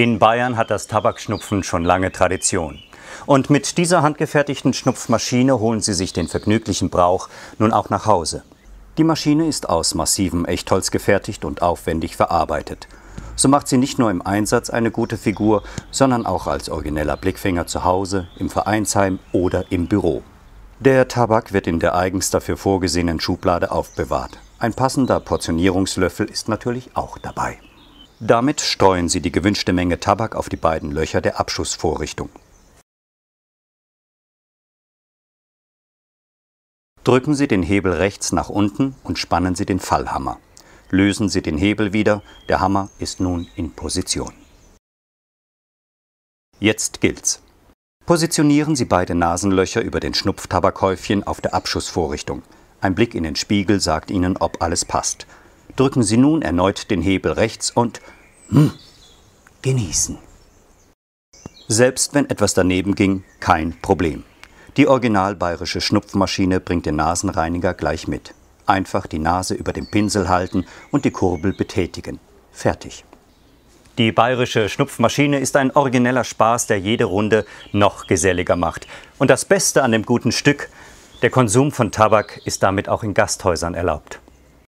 In Bayern hat das Tabakschnupfen schon lange Tradition. Und mit dieser handgefertigten Schnupfmaschine holen Sie sich den vergnüglichen Brauch nun auch nach Hause. Die Maschine ist aus massivem Echtholz gefertigt und aufwendig verarbeitet. So macht sie nicht nur im Einsatz eine gute Figur, sondern auch als origineller Blickfänger zu Hause, im Vereinsheim oder im Büro. Der Tabak wird in der eigens dafür vorgesehenen Schublade aufbewahrt. Ein passender Portionierungslöffel ist natürlich auch dabei. Damit streuen sie die gewünschte Menge Tabak auf die beiden Löcher der Abschussvorrichtung. Drücken Sie den Hebel rechts nach unten und spannen Sie den Fallhammer. Lösen Sie den Hebel wieder, der Hammer ist nun in Position. Jetzt gilt's. Positionieren Sie beide Nasenlöcher über den Schnupftabakhäufchen auf der Abschussvorrichtung. Ein Blick in den Spiegel sagt Ihnen, ob alles passt drücken Sie nun erneut den Hebel rechts und hm, genießen. Selbst wenn etwas daneben ging, kein Problem. Die original bayerische Schnupfmaschine bringt den Nasenreiniger gleich mit. Einfach die Nase über dem Pinsel halten und die Kurbel betätigen. Fertig. Die bayerische Schnupfmaschine ist ein origineller Spaß, der jede Runde noch geselliger macht. Und das Beste an dem guten Stück, der Konsum von Tabak ist damit auch in Gasthäusern erlaubt.